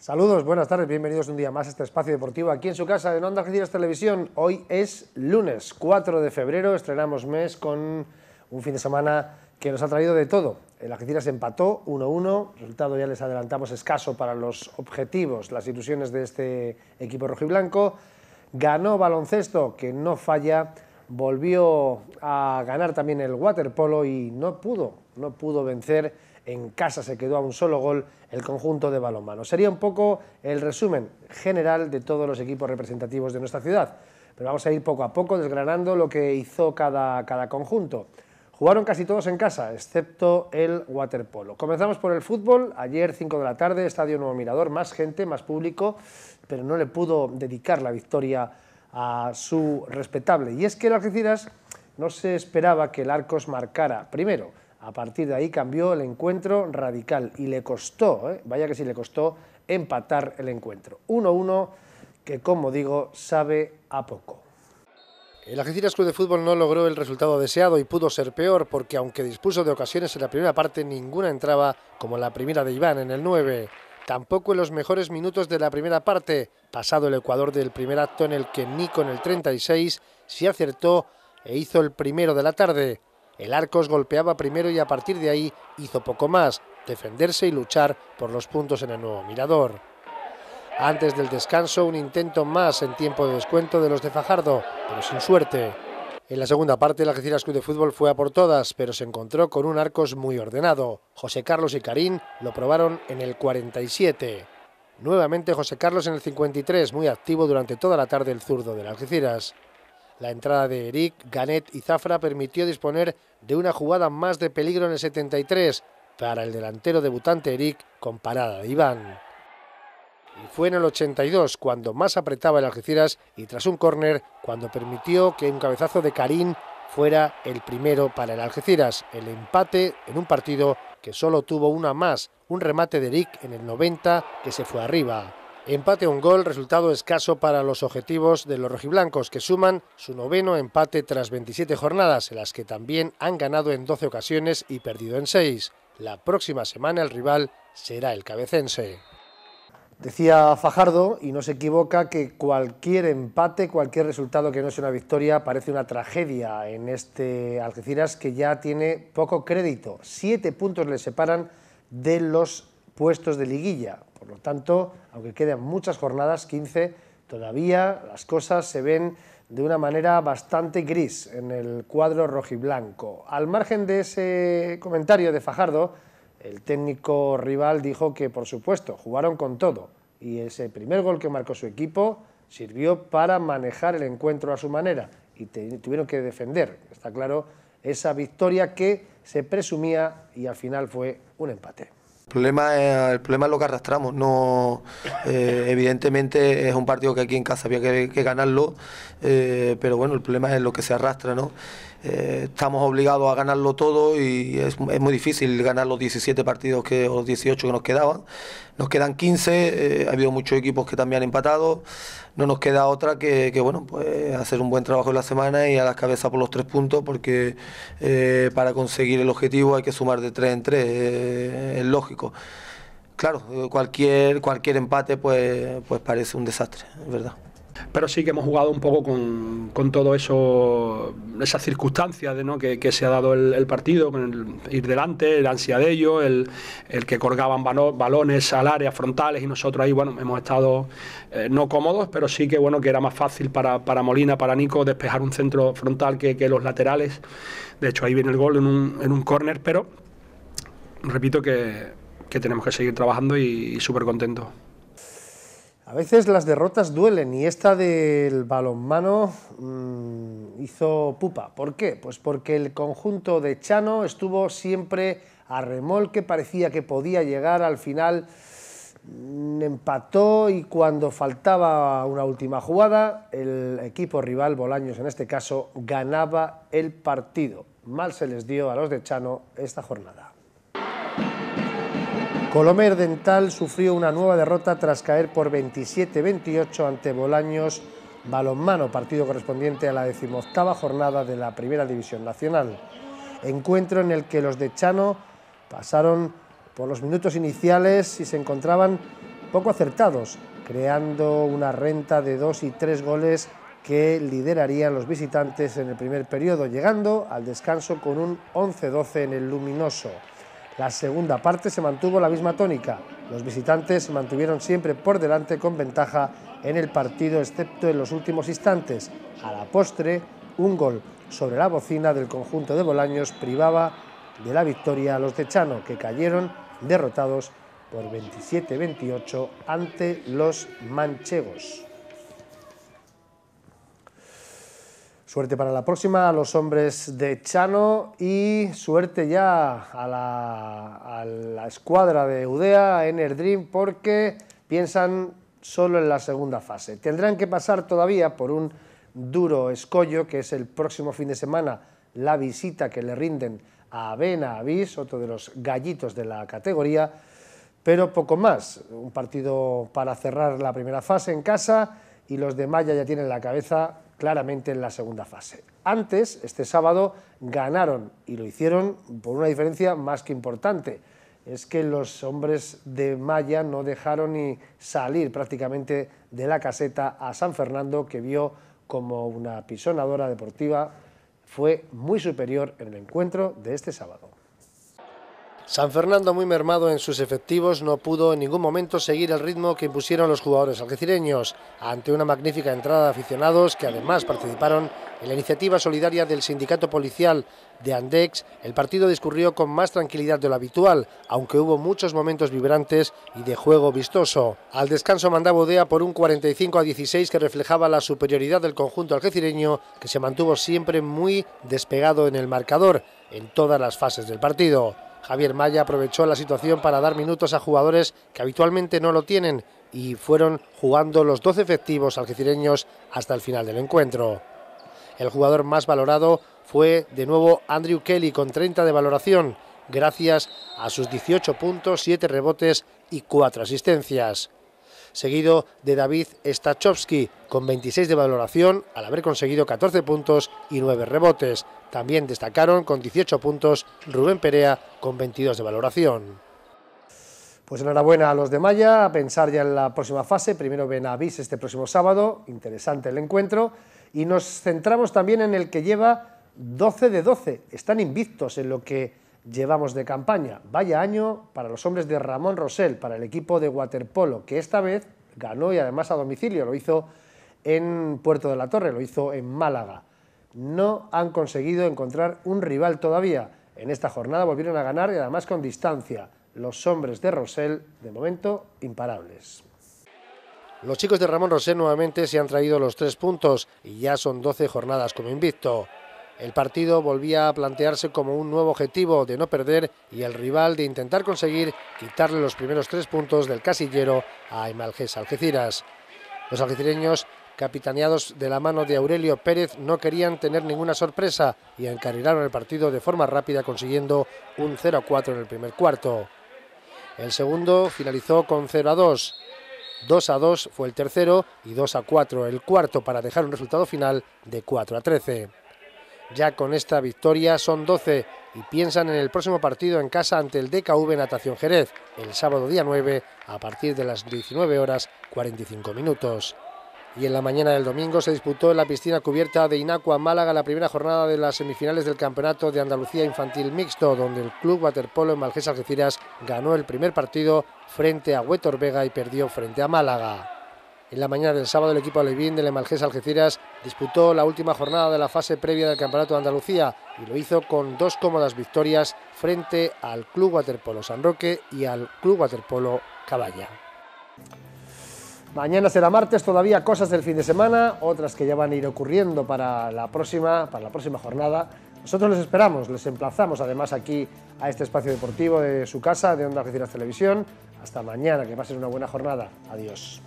Saludos, buenas tardes, bienvenidos un día más a este espacio deportivo aquí en su casa de Onda Algeciras Televisión. Hoy es lunes 4 de febrero, estrenamos mes con un fin de semana que nos ha traído de todo. El se empató 1-1, resultado ya les adelantamos escaso para los objetivos, las ilusiones de este equipo rojiblanco. Ganó baloncesto, que no falla volvió a ganar también el waterpolo y no pudo, no pudo vencer. En casa se quedó a un solo gol el conjunto de balonmano. Sería un poco el resumen general de todos los equipos representativos de nuestra ciudad. Pero vamos a ir poco a poco desgranando lo que hizo cada, cada conjunto. Jugaron casi todos en casa, excepto el waterpolo. Comenzamos por el fútbol. Ayer, 5 de la tarde, Estadio Nuevo Mirador, más gente, más público, pero no le pudo dedicar la victoria a su respetable. Y es que el Algeciras no se esperaba que el Arcos marcara primero. A partir de ahí cambió el encuentro radical y le costó, ¿eh? vaya que sí le costó, empatar el encuentro. 1-1 que, como digo, sabe a poco. El Algeciras Club de Fútbol no logró el resultado deseado y pudo ser peor porque aunque dispuso de ocasiones en la primera parte ninguna entraba como la primera de Iván en el 9 tampoco en los mejores minutos de la primera parte, pasado el Ecuador del primer acto en el que Nico en el 36 se acertó e hizo el primero de la tarde. El Arcos golpeaba primero y a partir de ahí hizo poco más, defenderse y luchar por los puntos en el nuevo mirador. Antes del descanso, un intento más en tiempo de descuento de los de Fajardo, pero sin suerte. En la segunda parte, el Algeciras Club de Fútbol fue a por todas, pero se encontró con un Arcos muy ordenado. José Carlos y Karim lo probaron en el 47. Nuevamente José Carlos en el 53, muy activo durante toda la tarde el zurdo del Algeciras. La entrada de Eric, Ganet y Zafra permitió disponer de una jugada más de peligro en el 73 para el delantero debutante Eric con parada de Iván fue en el 82 cuando más apretaba el Algeciras y tras un córner cuando permitió que un cabezazo de Karim fuera el primero para el Algeciras, el empate en un partido que solo tuvo una más, un remate de Eric en el 90 que se fue arriba. Empate a un gol, resultado escaso para los objetivos de los rojiblancos, que suman su noveno empate tras 27 jornadas, en las que también han ganado en 12 ocasiones y perdido en 6. La próxima semana el rival será el cabecense. Decía Fajardo, y no se equivoca, que cualquier empate, cualquier resultado que no sea una victoria, parece una tragedia en este Algeciras que ya tiene poco crédito. Siete puntos le separan de los puestos de liguilla. Por lo tanto, aunque quedan muchas jornadas, 15, todavía las cosas se ven de una manera bastante gris en el cuadro rojiblanco. Al margen de ese comentario de Fajardo, el técnico rival dijo que, por supuesto, jugaron con todo y ese primer gol que marcó su equipo sirvió para manejar el encuentro a su manera y tuvieron que defender, está claro, esa victoria que se presumía y al final fue un empate. El problema, es, eh, el problema lo que arrastramos. No, eh, evidentemente es un partido que aquí en casa había que, ganarlo, eh, pero bueno, el problema es lo que se arrastra, ¿no? Eh, estamos obligados a ganarlo todo y es, muy difícil ganar los 17 partidos que, o los 18 que nos quedaban. Nos quedan 15, eh, ha habido muchos equipos que también han empatado, no nos queda otra que, bueno, pues hacer un buen trabajo en la semana y a las cabezas por los tres puntos porque eh, para conseguir el objetivo hay que sumar de tres en tres, es lógico. Claro, cualquier, cualquier empate pues, pues parece un desastre, es verdad pero sí que hemos jugado un poco con, con todo eso esas circunstancias de, ¿no? que, se ha dado el, partido, con el ir delante, el ansia de ellos, el, el que colgaban balones al área frontales y nosotros ahí, bueno, hemos estado eh, no cómodos, pero sí que, bueno, que era más fácil para, para Molina, para Nico, despejar un centro frontal que, los laterales. De hecho, ahí viene el gol en un, en un córner, pero repito que, tenemos que seguir trabajando y, y súper contentos. A veces las derrotas duelen y esta del balonmano mm, hizo pupa. ¿Por qué? Pues porque el conjunto de Chano estuvo siempre a remolque, parecía que podía llegar al final, mm, empató y cuando faltaba una última jugada, el equipo rival, Bolaños en este caso, ganaba el partido. Mal se les dio a los de Chano esta jornada. Colomer Dental sufrió una nueva derrota tras caer por 27-28 ante Bolaños Balonmano, partido correspondiente a la decimoctava jornada de la Primera División Nacional. Encuentro en el que los de Chano pasaron por los minutos iniciales y se encontraban poco acertados, creando una renta de dos y tres goles que liderarían los visitantes en el primer periodo, llegando al descanso con un 11-12 en el luminoso. La segunda parte se mantuvo la misma tónica. Los visitantes se mantuvieron siempre por delante con ventaja en el partido, excepto en los últimos instantes. A la postre, un gol sobre la bocina del conjunto de Bolaños privaba de la victoria a los de Chano, que cayeron derrotados por 27-28 ante los manchegos. Suerte para la próxima a los hombres de Chano y suerte ya a la, escuadra de Udea en el Dream porque piensan solo en la segunda fase. Tendrán que pasar todavía por un duro escollo que es el próximo fin de semana la visita que le rinden a Avena Avis, otro de los gallitos de la categoría, pero poco más. Un partido para cerrar la primera fase en casa y los de Maya ya tienen la cabeza claramente en la segunda fase. Antes, este sábado, ganaron y lo hicieron por una diferencia más que importante. Es que los hombres de Maya no dejaron ni salir prácticamente de la caseta a San Fernando, que vio como una pisonadora deportiva fue muy superior en el encuentro de este sábado. San Fernando, muy mermado en sus efectivos, no pudo en ningún momento seguir el ritmo que impusieron los jugadores algecireños ante una magnífica entrada de aficionados que además participaron en la iniciativa solidaria del sindicato policial de Andex. El partido discurrió con más tranquilidad de lo habitual, aunque hubo muchos momentos vibrantes y de juego vistoso. Al descanso mandaba Odea por un 45 a 16 que reflejaba la superioridad del conjunto algecireño que se mantuvo siempre muy despegado en el marcador en todas las fases del partido. Javier Maya aprovechó la situación para dar minutos a jugadores que habitualmente no lo tienen y fueron jugando los 12 efectivos algecireños hasta el final del encuentro. El jugador más valorado fue de nuevo Andrew Kelly con 30 de valoración, gracias a sus 18 puntos, 7 rebotes y 4 asistencias. Seguido de David Stachowski con 26 de valoración al haber conseguido 14 puntos y 9 rebotes, también destacaron con 18 puntos Rubén Perea con 22 de valoración. Pues enhorabuena a los de Maya, a pensar ya en la próxima fase. Primero Benavís este próximo sábado, interesante el encuentro. Y nos centramos también en el que lleva 12 de 12. Están invictos en lo que llevamos de campaña. Vaya año para los hombres de Ramón Rosell, para el equipo de waterpolo, que esta vez ganó y además a domicilio. Lo hizo en Puerto de la Torre, lo hizo en Málaga no han conseguido encontrar un rival todavía. En esta jornada volvieron a ganar y además con distancia. Los hombres de Rosell, de momento, imparables. Los chicos de Ramón Rosell nuevamente se han traído los tres puntos y ya son 12 jornadas como invicto. El partido volvía a plantearse como un nuevo objetivo de no perder y el rival de intentar conseguir quitarle los primeros tres puntos del casillero a Emalges Algeciras. Los algecireños capitaneados de la mano de Aurelio Pérez, no querían tener ninguna sorpresa y encarrilaron el partido de forma rápida consiguiendo un 0-4 en el primer cuarto. El segundo finalizó con 0-2. 2 a 2 fue el tercero y 2 a 4 el cuarto para dejar un resultado final de 4 a 13. Ya con esta victoria son 12 y piensan en el próximo partido en casa ante el DKV Natación Jerez, el sábado día 9 a partir de las 19 horas 45 minutos. Y en la mañana del domingo se disputó en la piscina cubierta de Inacua, Málaga, la primera jornada de las semifinales del Campeonato de Andalucía Infantil Mixto, donde el Club Waterpolo en Algeciras ganó el primer partido frente a Huetor Vega y perdió frente a Málaga. En la mañana del sábado el equipo alevín del Emalgés Algeciras disputó la última jornada de la fase previa del Campeonato de Andalucía y lo hizo con dos cómodas victorias frente al Club Waterpolo San Roque y al Club Waterpolo Caballa. Mañana será martes, todavía cosas del fin de semana, otras que ya van a ir ocurriendo para la próxima, para la próxima jornada. Nosotros les esperamos, les emplazamos además aquí a este espacio deportivo de su casa, de Onda la Televisión. Hasta mañana, que pasen una buena jornada. Adiós.